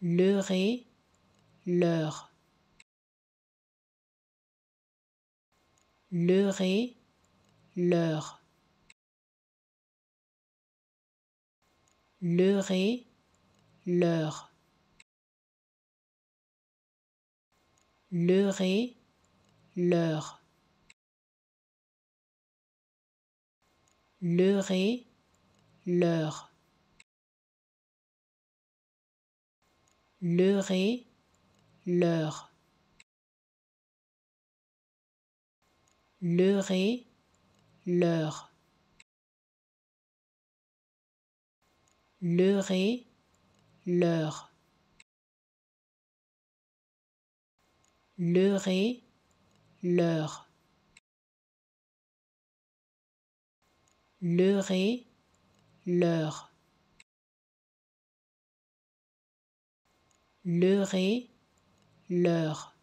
leurrer, leur. Leurrer, leur. Leurrer, leur. Leurrer, leur. Leurrer, leur. Leuré, leur. ré, leur. Leuré, leur. Leuré, leur. ré, leur. leurrer, leur.